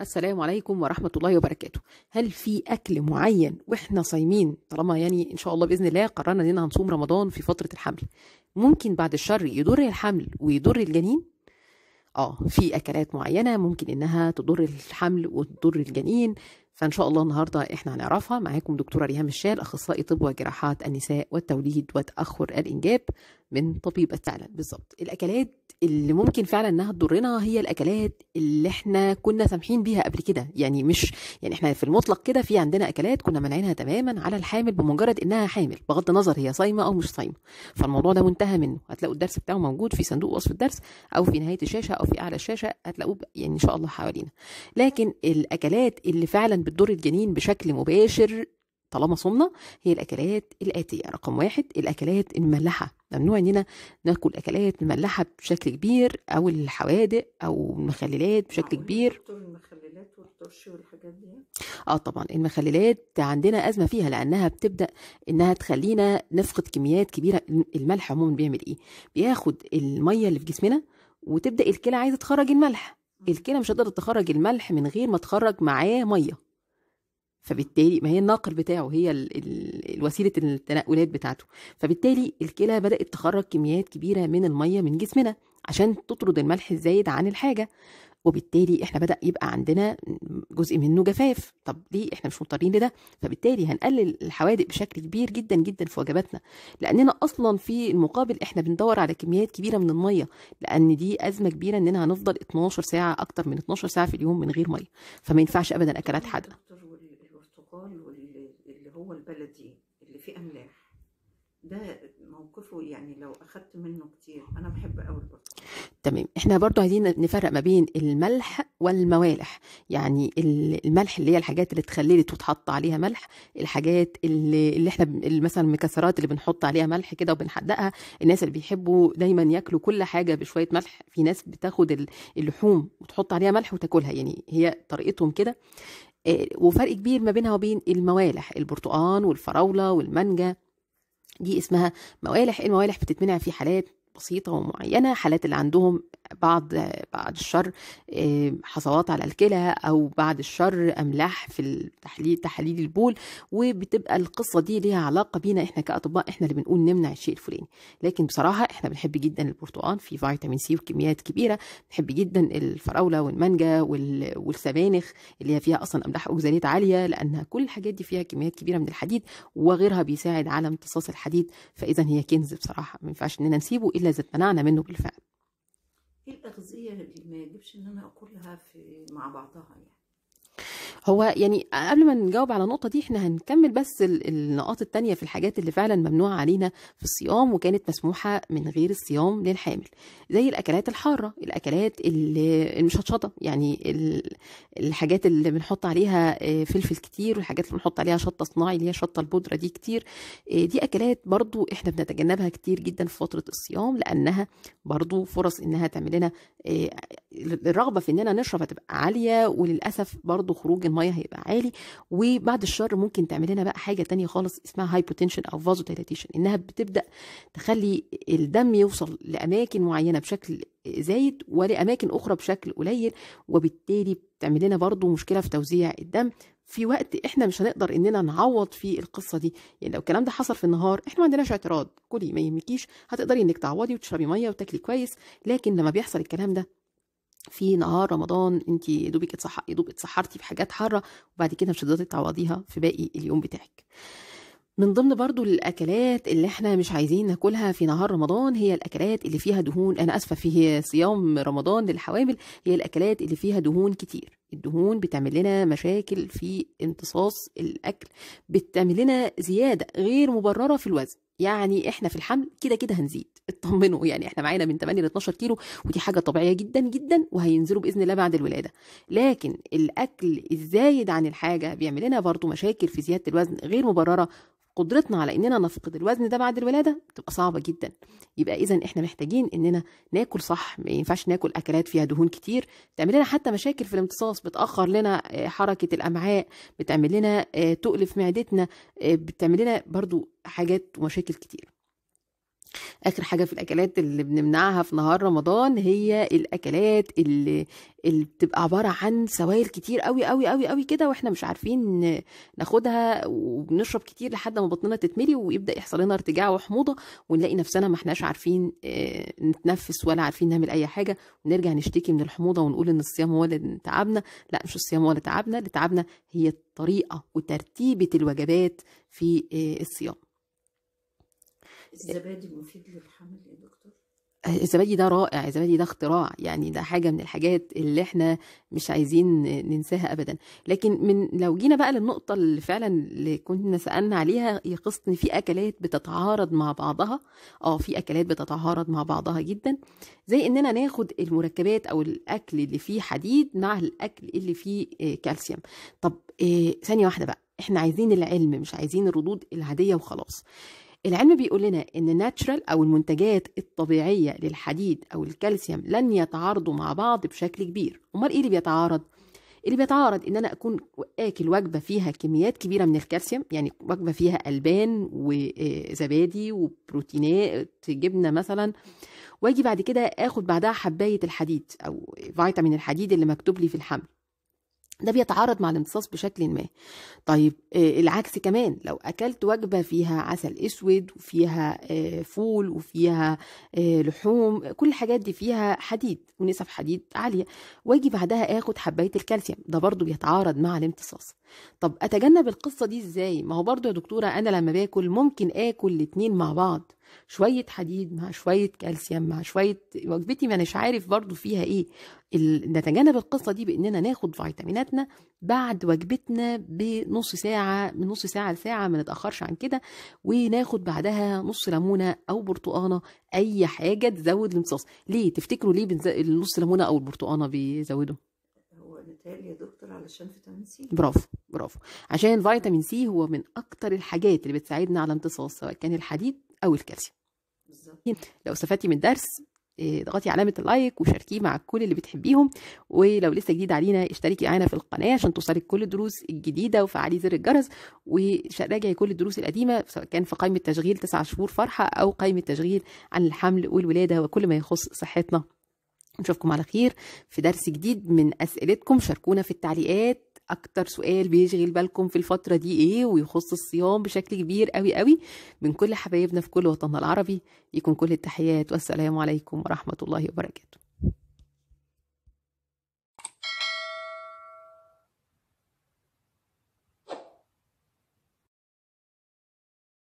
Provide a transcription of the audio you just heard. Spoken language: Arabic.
السلام عليكم ورحمة الله وبركاته هل في أكل معين وإحنا صايمين طالما يعني إن شاء الله بإذن الله قررنا إننا هنصوم رمضان في فترة الحمل ممكن بعد الشر يضر الحمل ويضر الجنين اه في اكلات معينه ممكن انها تضر الحمل وتضر الجنين فان شاء الله النهارده احنا هنعرفها معاكم دكتوره ريهام الشال اخصائي طب وجراحات النساء والتوليد وتاخر الانجاب من طبيبة فعلا بالظبط الأكلات اللي ممكن فعلا إنها تضرنا هي الأكلات اللي إحنا كنا سامحين بيها قبل كده يعني مش يعني إحنا في المطلق كده في عندنا أكلات كنا منعينها تماما على الحامل بمجرد إنها حامل بغض النظر هي صايمة أو مش صايمة فالموضوع ده منتهى منه هتلاقوا الدرس بتاعه موجود في صندوق وصف الدرس أو في نهاية الشاشة أو في أعلى الشاشة هتلاقوه يعني إن شاء الله حوالينا لكن الأكلات اللي فعلا بتضر الجنين بشكل مباشر طالما صمنا هي الأكلات الآتية رقم واحد الأكلات المملحة ممنوع اننا ناكل اكلات مملحه بشكل كبير او الحوادق او المخللات بشكل كبير المخللات والحاجات دي اه طبعا المخللات عندنا ازمه فيها لانها بتبدا انها تخلينا نفقد كميات كبيره الملح عموما بيعمل ايه بياخد الميه اللي في جسمنا وتبدا الكلى عايزه تخرج الملح الكلى مش هتقدر تخرج الملح من غير ما تخرج معاه ميه فبالتالي ما هي الناقل بتاعه هي وسيله التنقلات بتاعته فبالتالي الكلى بدات تخرج كميات كبيره من الميه من جسمنا عشان تطرد الملح الزايد عن الحاجه وبالتالي احنا بدا يبقى عندنا جزء منه جفاف طب ليه احنا مش مضطرين لده فبالتالي هنقلل الحوادق بشكل كبير جدا جدا في وجباتنا لاننا اصلا في المقابل احنا بندور على كميات كبيره من الميه لان دي ازمه كبيره اننا هنفضل 12 ساعه اكتر من 12 ساعه في اليوم من غير ميه فما ينفعش ابدا اكلات حاده البلدي اللي فيه أملاح ده موقفه يعني لو أخدت منه كتير أنا بحب قوي البرتقال تمام احنا برضو عايزين نفرق ما بين الملح والموالح يعني الملح اللي هي الحاجات اللي اتخللت وتحط عليها ملح الحاجات اللي, اللي احنا مثلا المكسرات اللي بنحط عليها ملح كده وبنحدقها الناس اللي بيحبوا دايما ياكلوا كل حاجه بشويه ملح في ناس بتاخد اللحوم وتحط عليها ملح وتاكلها يعني هي طريقتهم كده آه، وفرق كبير ما بينها وبين الموالح البرتقان والفراوله والمانجا دي اسمها موالح الموالح بتتمنع في حالات بسيطة ومعينة حالات اللي عندهم بعض بعد الشر آه، حصوات على الكلى أو بعد الشر أملاح في التحليل تحاليل البول وبتبقى القصة دي ليها علاقة بينا إحنا كأطباء إحنا اللي بنقول نمنع الشيء الفلاني لكن بصراحة إحنا بنحب جدا البرتقال فيه فيتامين سي وكميات كبيرة بنحب جدا الفراولة والمانجا والسبانخ اللي هي فيها أصلا أملاح أوكزالات عالية لأنها كل الحاجات دي فيها كميات كبيرة من الحديد وغيرها بيساعد على امتصاص الحديد فإذا هي كنز بصراحة ما ينفعش إننا نسيبه إلا لازم منعنا منه بالفعل ايه الاغذيه اللي ما يجبش ان انا اكلها في مع بعضها يعني هو يعني قبل ما نجاوب على النقطة دي احنا هنكمل بس النقاط التانية في الحاجات اللي فعلا ممنوعة علينا في الصيام وكانت مسموحة من غير الصيام للحامل زي الأكلات الحارة الأكلات المشطشطة يعني الحاجات اللي بنحط عليها آه، فلفل كتير والحاجات اللي بنحط عليها شطة صناعي اللي هي شطة البودرة دي كتير آه، دي أكلات برضو احنا بنتجنبها كتير جدا في فترة الصيام لأنها برضو فرص إنها تعمل لنا آه، الرغبة في إننا نشرب هتبقى عالية وللأسف برضو خروج الميه هيبقى عالي وبعد الشر ممكن تعمل لنا بقى حاجه تانية خالص اسمها هايبوتنشن او فازودايلاتيشن انها بتبدا تخلي الدم يوصل لاماكن معينه بشكل زايد ولاماكن اخرى بشكل قليل وبالتالي بتعمل لنا برضو مشكله في توزيع الدم في وقت احنا مش هنقدر اننا نعوض فيه القصه دي يعني لو الكلام ده حصل في النهار احنا ما عندناش اعتراض كلي ما يهمكيش هتقدري انك تعوضي وتشربي ميه وتاكلي كويس لكن لما بيحصل الكلام ده في نهار رمضان انت يا دوبك اتصح... دوب اتسحرتي في حاجات حاره وبعد كده مش هتقدري تعوضيها في باقي اليوم بتاعك من ضمن برضو الاكلات اللي احنا مش عايزين ناكلها في نهار رمضان هي الاكلات اللي فيها دهون انا اسفه في صيام رمضان للحوامل هي الاكلات اللي فيها دهون كتير الدهون بتعمل لنا مشاكل في امتصاص الاكل بتعمل لنا زياده غير مبرره في الوزن يعني احنا في الحمل كده كده هنزيد اطمنوا يعني احنا معانا من 8 ل 12 كيلو ودي حاجه طبيعيه جدا جدا وهينزلوا باذن الله بعد الولاده لكن الاكل الزايد عن الحاجه بيعمل لنا برضو مشاكل في زياده الوزن غير مبرره قدرتنا على اننا نفقد الوزن ده بعد الولاده بتبقى صعبه جدا يبقى اذا احنا محتاجين اننا ناكل صح ما ينفعش ناكل اكلات فيها دهون كتير بتعمل لنا حتى مشاكل في الامتصاص بتاخر لنا آه، حركه الامعاء بتعمل لنا آه، تقل في معدتنا آه، بتعمل لنا برضو حاجات ومشاكل كتير اخر حاجه في الاكلات اللي بنمنعها في نهار رمضان هي الاكلات اللي اللي بتبقى عباره عن سوائل كتير قوي قوي قوي قوي كده واحنا مش عارفين ناخدها وبنشرب كتير لحد ما بطننا تتملي ويبدا يحصل لنا ارتجاع وحموضه ونلاقي نفسنا ما احناش عارفين آه، نتنفس ولا عارفين نعمل اي حاجه ونرجع نشتكي من الحموضه ونقول ان الصيام هو اللي تعبنا لا مش الصيام هو اللي تعبنا اللي تعبنا هي الطريقه وترتيبه الوجبات في آه، الصيام الزبادي مفيد للحمل يا دكتور الزبادي ده رائع الزبادي ده اختراع يعني ده حاجة من الحاجات اللي احنا مش عايزين ننساها أبدا لكن من لو جينا بقى للنقطة اللي فعلا اللي كنا سألنا عليها يقصد إن في أكلات بتتعارض مع بعضها اه في أكلات بتتعارض مع بعضها جدا زي إننا ناخد المركبات أو الأكل اللي فيه حديد مع الأكل اللي فيه آه، كالسيوم طب آه، ثانية واحدة بقى احنا عايزين العلم مش عايزين الردود العادية وخلاص العلم بيقول لنا ان الناتشرال او المنتجات الطبيعيه للحديد او الكالسيوم لن يتعارضوا مع بعض بشكل كبير امال ايه اللي بيتعارض اللي بيتعارض ان انا اكون اكل وجبه فيها كميات كبيره من الكالسيوم يعني وجبه فيها البان وزبادي وبروتينات جبنه مثلا واجي بعد كده اخد بعدها حبايه الحديد او فيتامين الحديد اللي مكتوب لي في الحمل ده بيتعارض مع الامتصاص بشكل ما طيب آه، العكس كمان لو اكلت وجبه فيها عسل اسود وفيها آه، فول وفيها آه، لحوم كل الحاجات دي فيها حديد ونسب حديد عاليه واجي بعدها اخد حبايه الكالسيوم ده برضو بيتعارض مع الامتصاص طب اتجنب القصه دي ازاي ما هو برضو يا دكتوره انا لما باكل ممكن اكل الاتنين مع بعض شويه حديد مع شويه كالسيوم مع شويه وجبتي ما اناش عارف برضو فيها ايه نتجنب القصه دي باننا ناخد فيتاميناتنا بعد وجبتنا بنص ساعه من نص ساعه لساعه ما نتاخرش عن كده وناخد بعدها نص ليمونه او برتقانه اي حاجه تزود الامتصاص ليه تفتكروا ليه بنز... النص ليمونه او البرتقانه بيزودوا يا دكتور علشان فيتامين سي برافو برافو عشان فيتامين سي هو من اكتر الحاجات اللي بتساعدنا على امتصاص سواء كان الحديد او الكالسيوم لو استفدتي من الدرس آه، اضغطي علامة اللايك وشاركيه مع كل اللي بتحبيهم ولو لسه جديد علينا اشتركي معانا في القناة عشان توصلك كل الدروس الجديدة وفعلي زر الجرس وراجعي كل الدروس القديمة سواء كان في قائمة تشغيل تسعة شهور فرحة أو قائمة تشغيل عن الحمل والولادة وكل ما يخص صحتنا نشوفكم على خير في درس جديد من أسئلتكم شاركونا في التعليقات اكتر سؤال بيشغل بالكم في الفتره دي ايه ويخص الصيام بشكل كبير قوي قوي من كل حبايبنا في كل وطننا العربي يكون كل التحيات والسلام عليكم ورحمه الله وبركاته